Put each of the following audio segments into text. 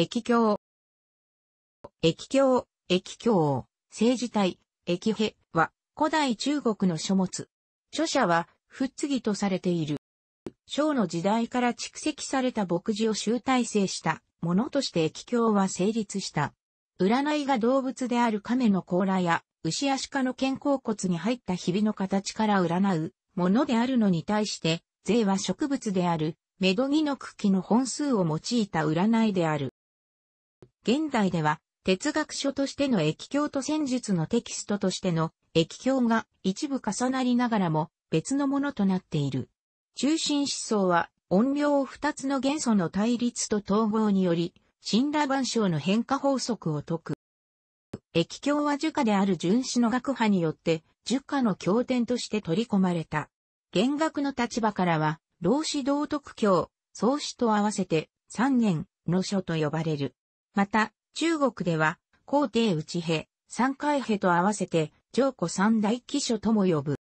液境。液境、液境、政治体、液兵は古代中国の書物。著者は、ふっつぎとされている。小の時代から蓄積された牧師を集大成したものとして液境は成立した。占いが動物である亀の甲羅や牛足シの肩甲骨に入ったひびの形から占うものであるのに対して、税は植物であるメドギの茎の本数を用いた占いである。現代では哲学書としての液経と戦術のテキストとしての液経が一部重なりながらも別のものとなっている。中心思想は音量を二つの元素の対立と統合により、神羅万象の変化法則を解く。液経は儒家である純子の学派によって儒家の経典として取り込まれた。弦楽の立場からは、老子道徳教、創始と合わせて三元の書と呼ばれる。また、中国では、皇帝内兵、三海兵と合わせて、上古三大記書とも呼ぶ。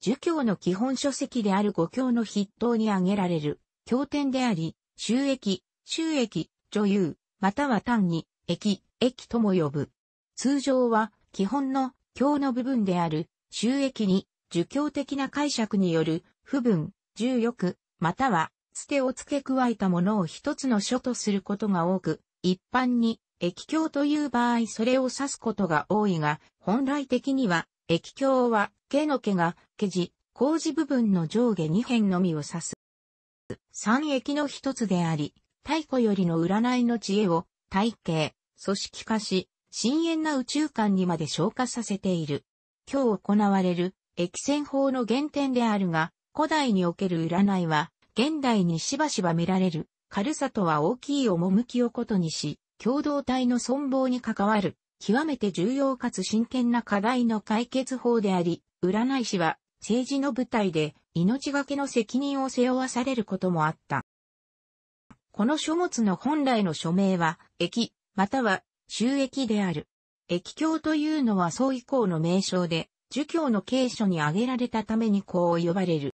儒教の基本書籍である五教の筆頭に挙げられる、経典であり、収益、収益、女優、または単に、益、益とも呼ぶ。通常は、基本の教の部分である、収益に、儒教的な解釈による、不分、重欲、または、捨てを付け加えたものを一つの書とすることが多く、一般に液境という場合それを指すことが多いが、本来的には液境は毛の毛が毛地、工事部分の上下2辺のみを指す。三液の一つであり、太古よりの占いの知恵を体系、組織化し、深淵な宇宙観にまで昇華させている。今日行われる液戦法の原点であるが、古代における占いは、現代にしばしば見られる軽さとは大きい趣をことにし、共同体の存亡に関わる、極めて重要かつ真剣な課題の解決法であり、占い師は政治の舞台で命がけの責任を背負わされることもあった。この書物の本来の署名は、益、または収益である。益教というのは宋以降の名称で、儒教の継承に挙げられたためにこう呼ばれる。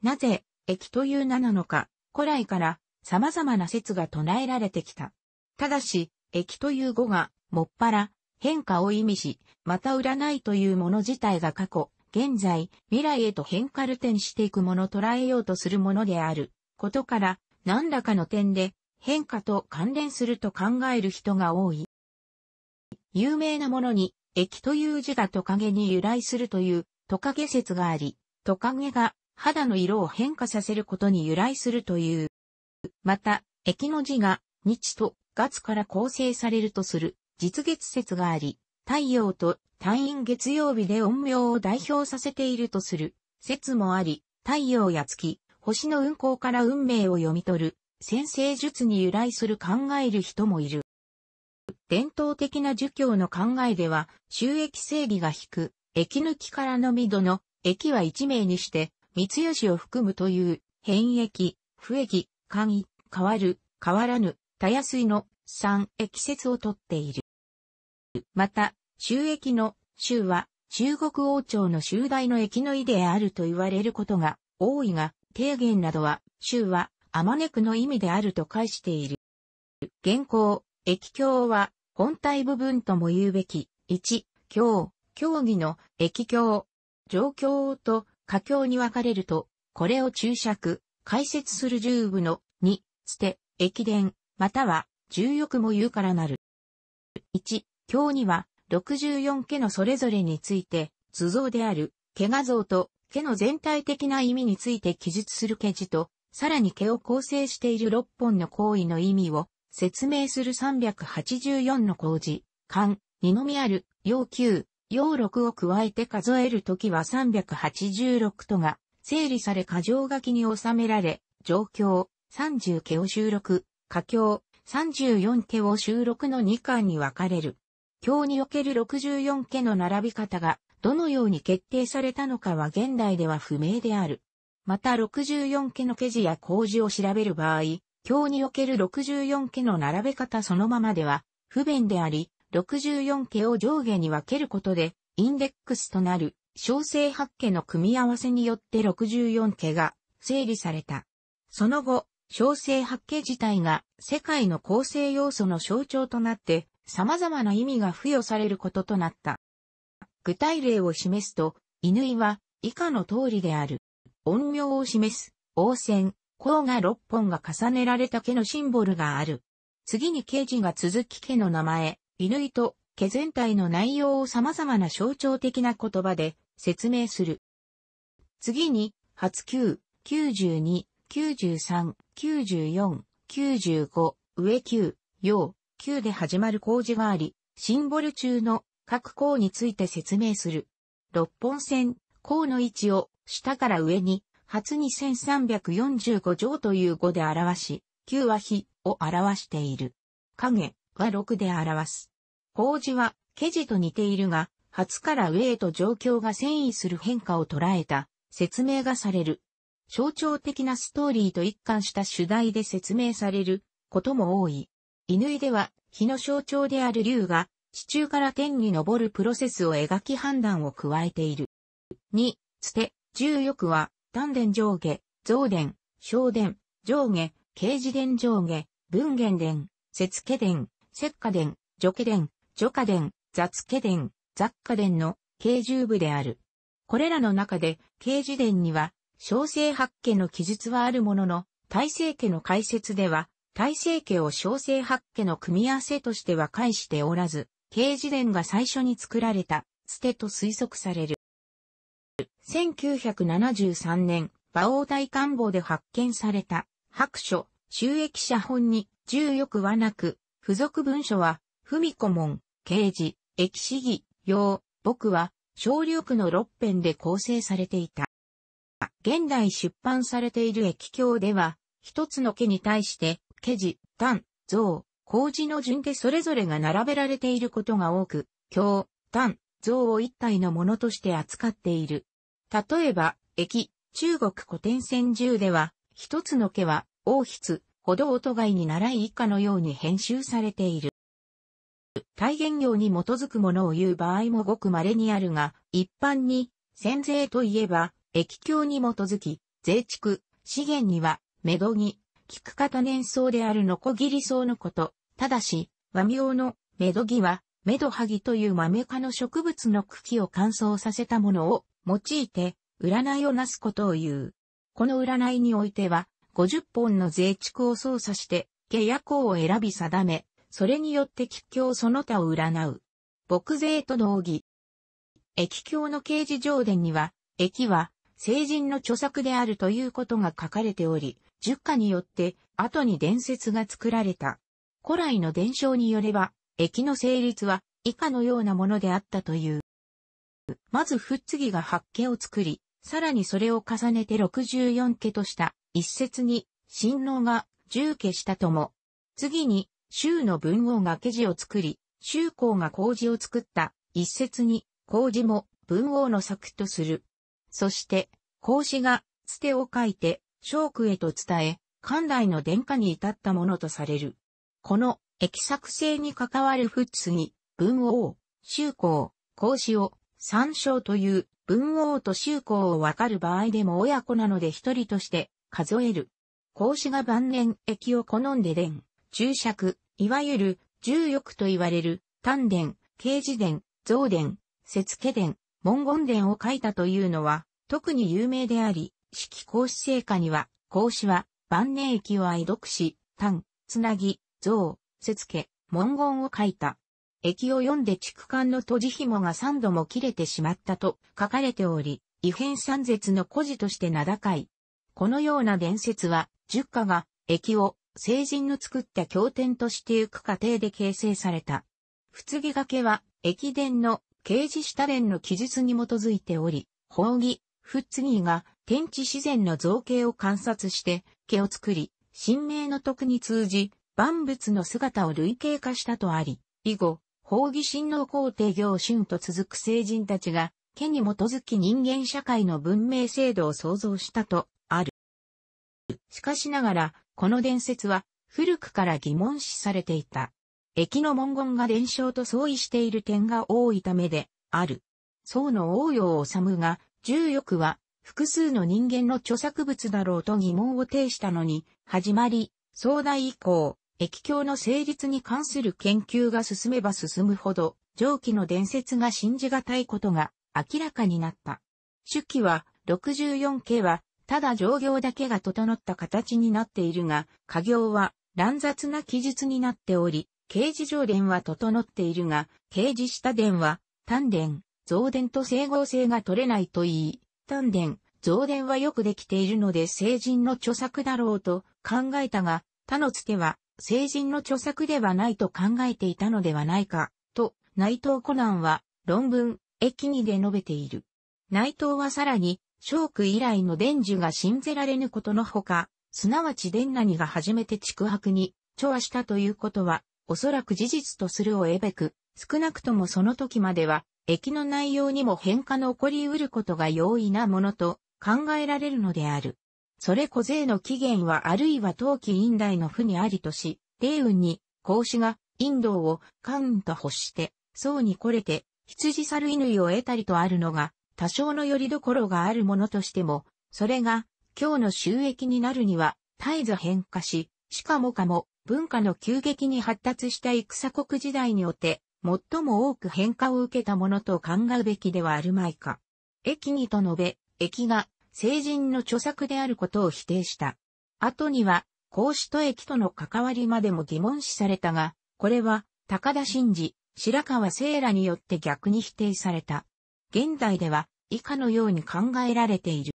なぜ、益という名なのか、古来から様々な説が唱えられてきた。ただし、液という語が、もっぱら、変化を意味し、また占いというもの自体が過去、現在、未来へと変化る点していくものを捉えようとするものである、ことから、何らかの点で、変化と関連すると考える人が多い。有名なものに、液という字がトカゲに由来するというトカゲ説があり、トカゲが肌の色を変化させることに由来するという。また、駅の字が日と月から構成されるとする実月説があり、太陽と単陰月曜日で陰陽を代表させているとする説もあり、太陽や月、星の運行から運命を読み取る先生術に由来する考える人もいる。伝統的な儒教の考えでは、収益正義が引く、駅抜きからのみどの、駅は一名にして、三吉を含むという、変駅、不駅、簡易、変わる、変わらぬ、たやすいの、3、液説をとっている。また、収益の、州は、中国王朝の集大の駅の意であると言われることが多いが、提言などは、州は、あまねくの意味であると返している。現行、駅教は、本体部分とも言うべき、1、教、教義の、駅教、上況と、下教に分かれると、これを注釈、解説する十部のに、捨て、駅伝、または重欲も言うからなる。1、今日には64家のそれぞれについて、図像である、毛画像と毛の全体的な意味について記述する毛字と、さらに毛を構成している6本の行為の意味を説明する384の工事、間、二のみある、要求、要六を加えて数えるときは386とが整理され過剰書きに収められ、状況30家を収録、佳境34家を収録の2巻に分かれる。日における64家の並び方がどのように決定されたのかは現代では不明である。また64家の家事や工事を調べる場合、日における64家の並べ方そのままでは不便であり、64家を上下に分けることで、インデックスとなる小生八家の組み合わせによって64家が整理された。その後、小生八家自体が世界の構成要素の象徴となって様々な意味が付与されることとなった。具体例を示すと、乾は以下の通りである。音名を示す、王戦、甲が6本が重ねられた家のシンボルがある。次に刑事が続き家の名前、乾と家全体の内容を様々な象徴的な言葉で説明する。次に、初9、92、93、94、95、上9、要、9で始まる工事があり、シンボル中の各項について説明する。六本線、項の位置を下から上に、初2345条という語で表し、9は比を表している。影は6で表す。法事は、ケジと似ているが、初から上へと状況が遷移する変化を捉えた説明がされる。象徴的なストーリーと一貫した主題で説明されることも多い。犬では、火の象徴である竜が、地中から天に昇るプロセスを描き判断を加えている。二、つて、重欲は、丹田上下、増電、小殿、上下、刑事殿上下、文言殿、節家殿、節家殿、助家殿、除家伝、雑家伝、雑家殿の軽十部である。これらの中で、軽事伝には、小生八家の記述はあるものの、大成家の解説では、大成家を小生八家の組み合わせとしては返しておらず、軽事伝が最初に作られた、捨てと推測される。1973年、馬王大官房で発見された、白書、収益者本に、重欲はなく、付属文書は、文子門、刑事、駅市議、用、僕は、省力の6編で構成されていた。現代出版されている駅教では、一つの家に対して、家事、単、像、工事の順でそれぞれが並べられていることが多く、教、単、像を一体のものとして扱っている。例えば、駅、中国古典戦中では、一つの家は、王筆、ほど音外に習い以下のように編集されている。体現業に基づくものを言う場合もごく稀にあるが、一般に、先税といえば、液境に基づき、税畜、資源には、メドギ、菊化多年草であるノコギリ草のこと。ただし、和名のメドギは、メドハギという豆科の植物の茎を乾燥させたものを用いて、占いをなすことを言う。この占いにおいては、50本の税畜を操作して、契約を選び定め、それによって吉凶その他を占う。木税と同義。駅教の刑事上伝には、駅は、聖人の著作であるということが書かれており、十家によって、後に伝説が作られた。古来の伝承によれば、駅の成立は、以下のようなものであったという。まず、ふっつぎが八家を作り、さらにそれを重ねて六十四家とした、一説に、神農が十家したとも。次に、州の文王が家事を作り、州公が示を作った。一説に、示も文王の作とする。そして、孔子が、つてを書いて、諸句へと伝え、関内の殿下に至ったものとされる。この、液作性に関わる仏に、文王、宗公、孔子を、三章という、文王と宗公を分かる場合でも親子なので一人として、数える。孔子が晩年液を好んで殿。注釈、いわゆる重欲と言われる丹田、刑事伝、増伝、節家伝、文言伝を書いたというのは特に有名であり、式孔子聖果には、孔子は晩年液を愛読し、丹、つなぎ、増、節家、文言を書いた。駅を読んで畜間の閉じ紐が3度も切れてしまったと書かれており、異変三絶の孤児として名高い。このような伝説は、十家が駅を成人の作った経典として行く過程で形成された。仏儀掛けは、駅伝の刑事下連の記述に基づいており、法義、仏儀が天地自然の造形を観察して、毛を作り、神明の徳に通じ、万物の姿を類型化したとあり、以後、法義神皇皇帝行春と続く成人たちが、毛に基づき人間社会の文明制度を創造したとある。しかしながら、この伝説は古くから疑問視されていた。駅の文言が伝承と相違している点が多いためである。宋の応用治が重4は複数の人間の著作物だろうと疑問を呈したのに、始まり、壮大以降、液境の成立に関する研究が進めば進むほど、上記の伝説が信じがたいことが明らかになった。主記は、64系は、ただ上行だけが整った形になっているが、下行は乱雑な記述になっており、刑事上伝は整っているが、刑事下伝は、丹伝、増伝と整合性が取れないといい、丹伝、増伝はよくできているので成人の著作だろうと考えたが、他のつては、成人の著作ではないと考えていたのではないか、と、内藤コナンは、論文、駅にで述べている。内藤はさらに、小区以来の伝授が信ぜられぬことのほか、すなわち伝何が初めて宿泊に、調和したということは、おそらく事実とするを得べく、少なくともその時までは、駅の内容にも変化の起こり得ることが容易なものと考えられるのである。それ小勢の起源はあるいは陶器院大の府にありとし、霊雲に、孔子が、インドを、ウンと欲して、僧に来れて、羊猿犬を得たりとあるのが、多少の寄り所があるものとしても、それが、今日の収益になるには、絶えず変化し、しかもかも、文化の急激に発達した戦国時代におて、最も多く変化を受けたものと考うべきではあるまいか。駅にと述べ、駅が、成人の著作であることを否定した。後には、孔子と駅との関わりまでも疑問視されたが、これは、高田真治、白川聖羅によって逆に否定された。現代では以下のように考えられている。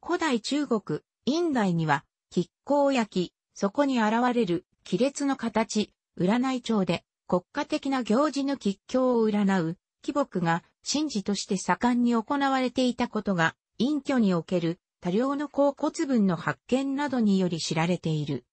古代中国、院内には、亀甲焼き、そこに現れる亀裂の形、占い帳で国家的な行事の吉凶を占う、貴木が神事として盛んに行われていたことが、隠居における多量の甲骨文の発見などにより知られている。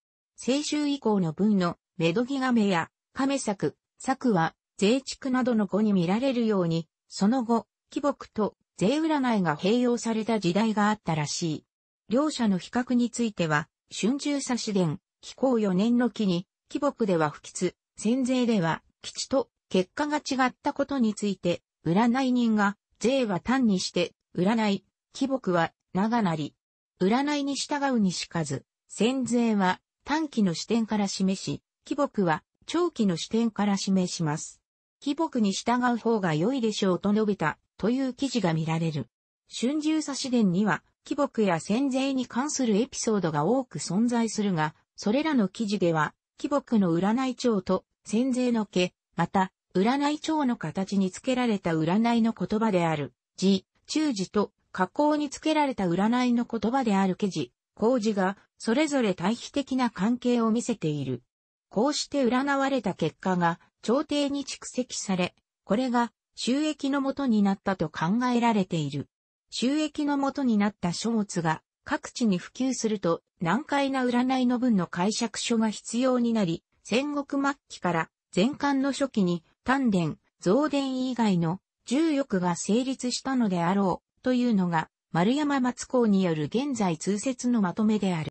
清州以降の文のメドギガメや亀作、作は税畜などの語に見られるようにその後、貴木と税占いが併用された時代があったらしい。両者の比較については、春秋差し伝、気候4年の期に、貴木では不吉、戦税では吉と結果が違ったことについて、占い人が、税は単にして、占い、貴木は長なり。占いに従うにしかず、戦税は短期の視点から示し、貴木は長期の視点から示します。規木に従う方が良いでしょうと述べたという記事が見られる。春秋差し伝には、貴木や戦税に関するエピソードが多く存在するが、それらの記事では、貴木の占い帳と戦税の毛、また、占い帳の形に付けられた占いの言葉である、字、中字と、加工に付けられた占いの言葉である記事、工事が、それぞれ対比的な関係を見せている。こうして占われた結果が、朝廷に蓄積され、これが収益のもとになったと考えられている。収益のもとになった書物が各地に普及すると難解な占いの文の解釈書が必要になり、戦国末期から前漢の初期に丹田、増田以外の重欲が成立したのであろうというのが丸山松公による現在通説のまとめである。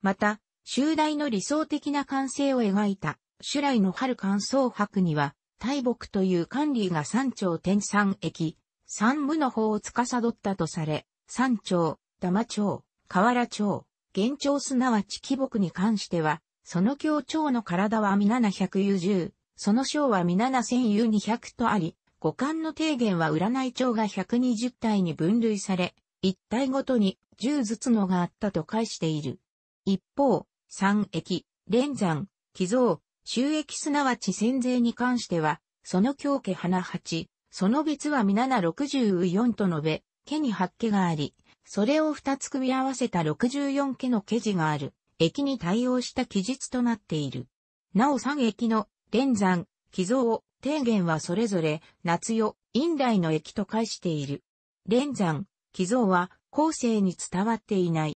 また、集大の理想的な完成を描いた主来の春乾燥白には、大木という管理が山頂天山駅、山無の方を司ったとされ、山頂、玉町、河原町、現町すなわち木木に関しては、その強調の体は皆七百有十、その章は皆七千有二百とあり、五感の提言は占い帳が百二十体に分類され、一体ごとに十ずつのがあったと解している。一方、三駅、連山、寄贈、収益すなわち戦税に関しては、その京家花八、その別は皆な十四と述べ、家に八家があり、それを二つ組み合わせた六十四家の家事がある、駅に対応した記述となっている。なお三駅の、連山、寄贈、定言はそれぞれ、夏代、院来の駅と返している。連山、寄贈は、後世に伝わっていない。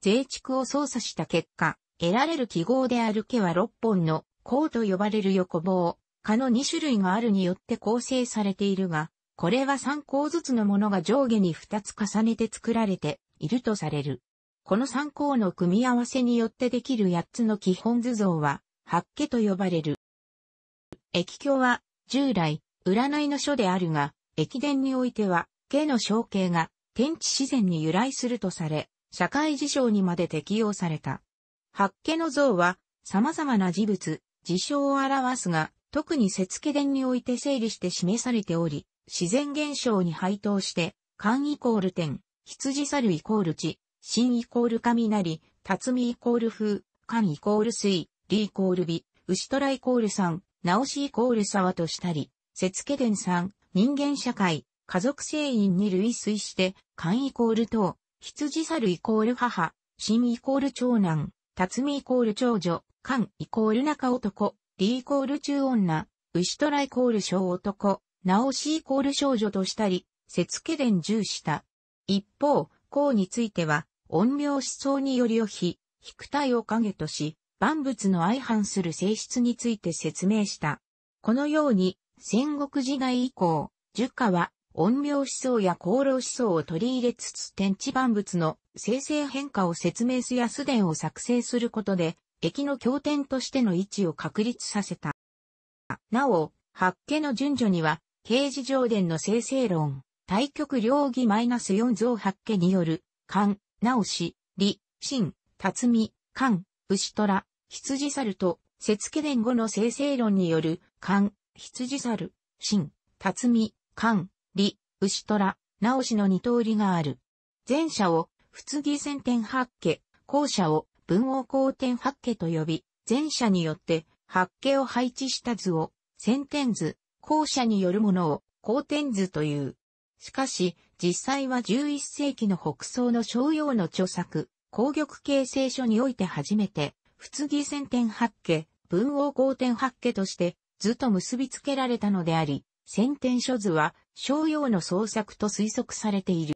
税畜を操作した結果、得られる記号である毛は6本の、甲と呼ばれる横棒、蚊の2種類があるによって構成されているが、これは3項ずつのものが上下に2つ重ねて作られているとされる。この3項の組み合わせによってできる8つの基本図像は、八毛と呼ばれる。液鏡は、従来、占いの書であるが、駅伝においては、毛の象形が、天地自然に由来するとされ、社会事象にまで適用された。八家の像は、様々な事物、事象を表すが、特に節気伝において整理して示されており、自然現象に配当して、間イコール天、羊猿イコール地、神イコール雷、辰巳イコール風、間イコール水、理イコール美、牛虎イコール山、直しイコール沢としたり、節気伝三、人間社会、家族成員に類推して、間イコール等、羊猿イコール母、神イコール長男、辰巳イコール長女、漢イコール中男、李イコール中女、牛虎イコール小男、直しイコール少女としたり、節家伝重した。一方、孔については、陰陽思想によりを非、く体を影とし、万物の相反する性質について説明した。このように、戦国時代以降、儒家は音量思想や功労思想を取り入れつつ天地万物の生成変化を説明すやす伝を作成することで、駅の経典としての位置を確立させた。なお、八家の順序には、刑事上伝の生成論、対極両義 -4 増八家による、漢、直し、理、真、辰巳、漢、牛虎、羊猿と、節家伝後の生成論による、漢、羊猿、真、辰巳、漢、リ、ウシトラ、ナオシの二通りがある。前者を、仏儀先天八家、後者を、文王後天八家と呼び、前者によって、八家を配置した図を、先天図、後者によるものを、後天図という。しかし、実際は11世紀の北宋の商用の著作、紅玉形成書において初めて、仏儀先天八家、文王後天八家として、図と結びつけられたのであり、先天書図は、商用の創作と推測されている。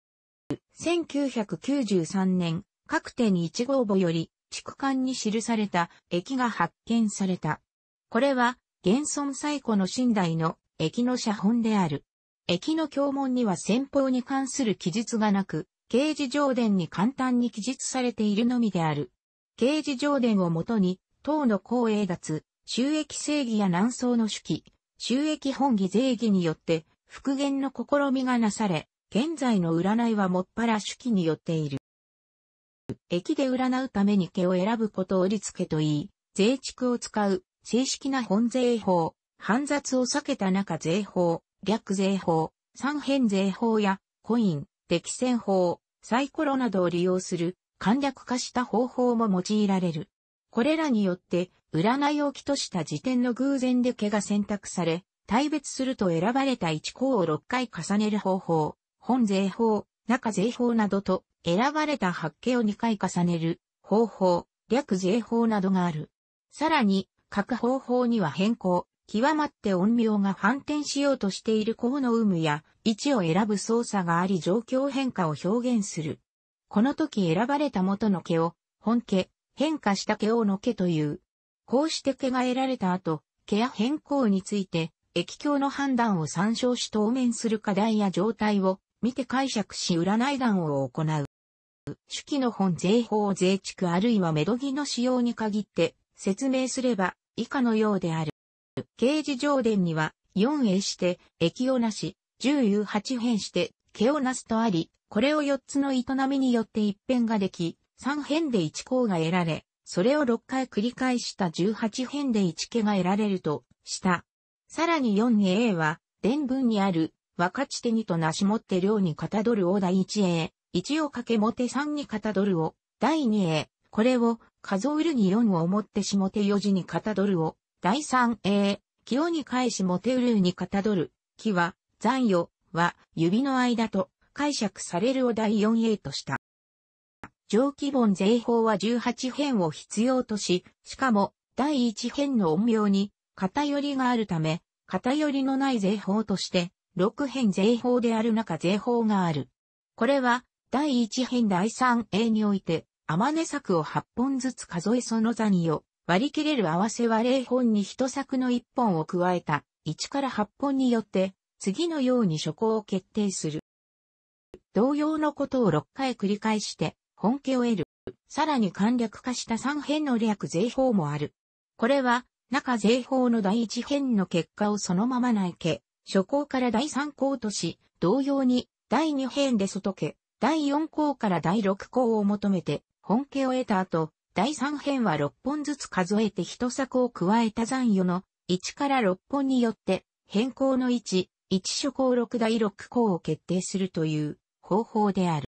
1993年、各店1号簿より、畜間に記された駅が発見された。これは、現存最古の寝台の駅の写本である。駅の教門には先方に関する記述がなく、刑事上伝に簡単に記述されているのみである。刑事上伝をもとに、党の公営脱、収益正義や南宋の手記、収益本義税義によって復元の試みがなされ、現在の占いはもっぱら手記によっている。駅で占うために毛を選ぶことを折り付けと言い、税畜を使う正式な本税法、煩雑を避けた中税法、略税法、三変税法やコイン、歴戦法、サイコロなどを利用する簡略化した方法も用いられる。これらによって占いを起とした時点の偶然で毛が選択され、大別すると選ばれた1項を6回重ねる方法、本税法、中税法などと、選ばれた発見を2回重ねる方法、略税法などがある。さらに、各方法には変更、極まって音量が反転しようとしている項の有無や位置を選ぶ操作があり状況変化を表現する。この時選ばれた元の毛を、本毛、変化した毛をの毛という、こうして毛が得られた後、毛や変更について、液境の判断を参照し当面する課題や状態を見て解釈し占い談を行う。手記の本税法税畜あるいはメドギの使用に限って説明すれば以下のようである。刑事上伝には4へして、液をなし、10有8変して、毛をなすとあり、これを4つの営みによって一変ができ、3変で1項が得られ、それを6回繰り返した18編で1家が得られるとした。さらに 4A は、伝文にある、若ち手にとなしもって量にかたどるを第 1A、1をかけもて3にかたどるを、第 2A、これを、数うるに4を思ってしもて4時にかたどるを、第 3A、気をに返しもてうるにかたどる、気は、残余は、指の間と、解釈されるを第 4A とした。上記本税法は18編を必要とし、しかも、第1編の音名に、偏りがあるため、偏りのない税法として、6編税法である中税法がある。これは、第1編第3 a において、天根作を8本ずつ数えその座によ、割り切れる合わせは0本に1作の1本を加えた、1から8本によって、次のように書行を決定する。同様のことを6回繰り返して、本家を得る。さらに簡略化した三辺の略税法もある。これは、中税法の第一辺の結果をそのまま内け、初項から第三項とし、同様に、第二辺で外け、第四項から第六項を求めて、本家を得た後、第三辺は6本ずつ数えて一作を加えた残余の1から6本によって変更の1、1諸項6第6項を決定するという方法である。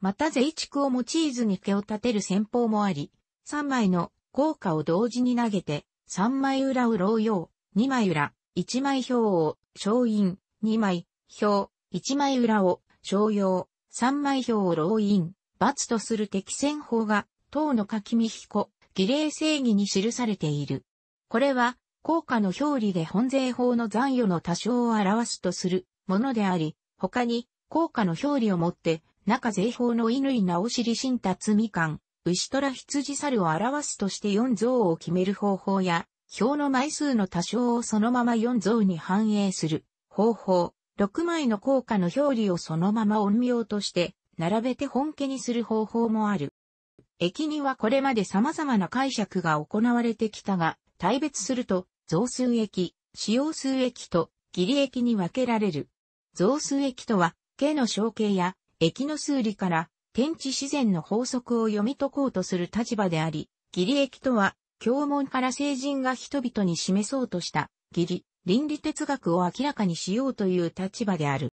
また税畜を用いずに毛を立てる戦法もあり、3枚の効果を同時に投げて、3枚裏を牢用、2枚裏、1枚表を勝印、2枚表、1枚裏を商用、3枚表を牢印、罰とする敵戦法が、当のき見彦、儀礼正義に記されている。これは、効果の表裏で本税法の残余の多少を表すとするものであり、他に、効果の表裏をもって、中税法の乾直り新達みかん、牛虎羊猿を表すとして4像を決める方法や、表の枚数の多少をそのまま4像に反映する方法、6枚の効果の表裏をそのまま音名として、並べて本家にする方法もある。駅にはこれまで様々な解釈が行われてきたが、大別すると、増数駅、使用数駅と、義理駅に分けられる。増数駅とは、家の象形や、駅の数理から天地自然の法則を読み解こうとする立場であり、義理駅とは、教門から聖人が人々に示そうとした義理、倫理哲学を明らかにしようという立場である。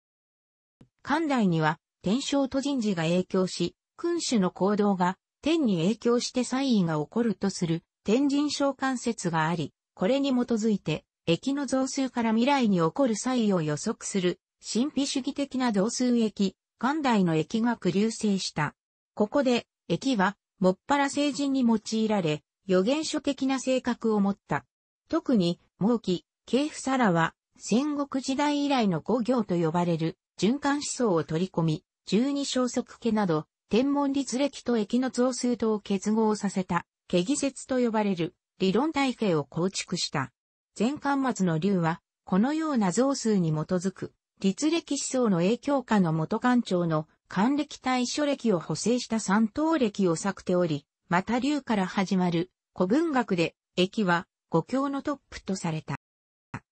関代には、天正と人事が影響し、君主の行動が天に影響して災異が起こるとする天神召喚説があり、これに基づいて、駅の増数から未来に起こる際を予測する、神秘主義的な増数駅、元代の疫学流星した。ここで、疫は、もっぱら成人に用いられ、予言書的な性格を持った。特に、毛期、慶父皿は、戦国時代以来の五行と呼ばれる、循環思想を取り込み、十二小息家など、天文律歴と疫の増数とを結合させた、毛儀説と呼ばれる、理論体系を構築した。前巻末の竜は、このような増数に基づく、律歴思想の影響下の元官庁の官歴対書歴を補正した三等歴を作っており、また竜から始まる古文学で、駅は五教のトップとされた。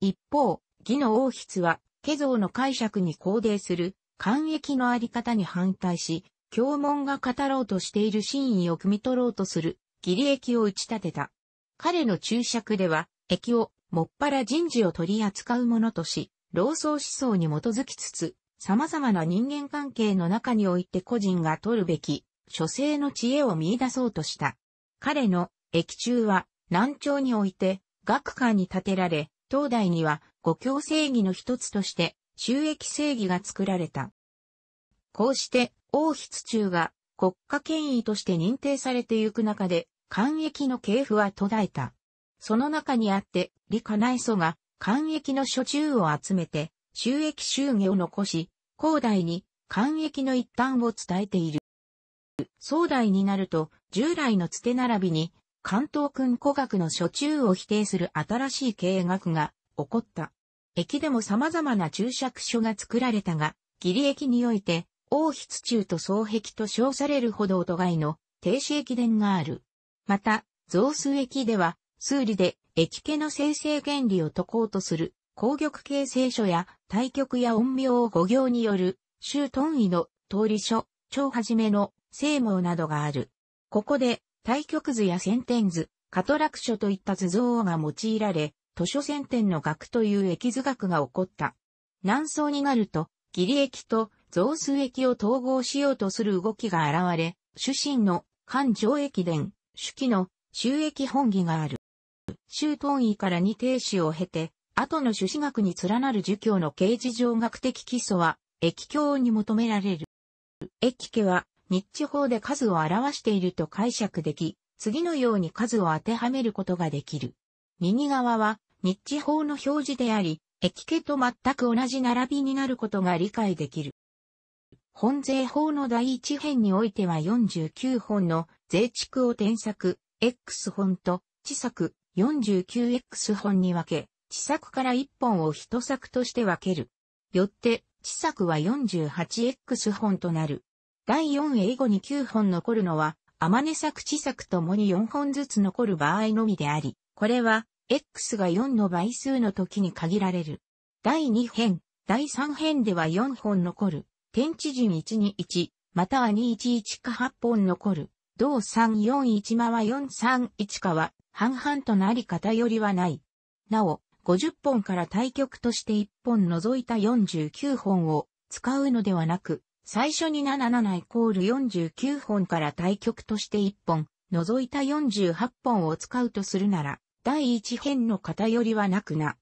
一方、義の王筆は、家像の解釈に肯定する、官役のあり方に反対し、教門が語ろうとしている真意を汲み取ろうとする、義理役を打ち立てた。彼の注釈では、駅を、もっぱら人事を取り扱うものとし、老僧思想に基づきつつ、様々な人間関係の中において個人が取るべき、諸生の知恵を見出そうとした。彼の、駅中は、南朝において、学館に建てられ、東大には、五教正義の一つとして、収益正義が作られた。こうして、王室中が、国家権威として認定されてゆく中で、官役の系譜は途絶えた。その中にあって、李家内祖が官役の諸中を集めて、収益収義を残し、広大に官役の一端を伝えている。壮代になると、従来のつて並びに、関東君古学の諸中を否定する新しい経営学が起こった。駅でも様々な注釈書が作られたが、義理駅において、王室中と双壁と称されるほどお互いの停止駅伝がある。また、増数駅では、数理で液家の生成原理を解こうとする、攻玉形成書や、対極や音名を五行による、周頓位の通り書、超はじめの、聖網などがある。ここで、対極図や先天図、カトラク書といった図像が用いられ、図書先天の学という液図学が起こった。南宋になると、義理液と増数液を統合しようとする動きが現れ、主神の漢上駅伝、主記の収益本義がある。州東位から二停止を経て、後の趣子学に連なる儒教の形事上学的基礎は、駅教に求められる。駅家は、日地法で数を表していると解釈でき、次のように数を当てはめることができる。右側は、日地法の表示であり、駅家と全く同じ並びになることが理解できる。本税法の第一編においては49本の税畜を添削、X 本と、地作、49X 本に分け、地作から1本を1作として分ける。よって、地作は 48X 本となる。第4英語に9本残るのは、天音作地作ともに4本ずつ残る場合のみであり、これは、X が4の倍数の時に限られる。第2編、第3編では4本残る。天地順121、または211か8本残る。同341まは431かは半々となり偏りはない。なお、50本から対局として1本除いた49本を使うのではなく、最初に77イコール49本から対局として1本除いた48本を使うとするなら、第1編の偏りはなくな。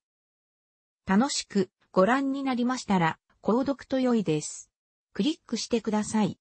楽しくご覧になりましたら、購読と良いです。クリックしてください。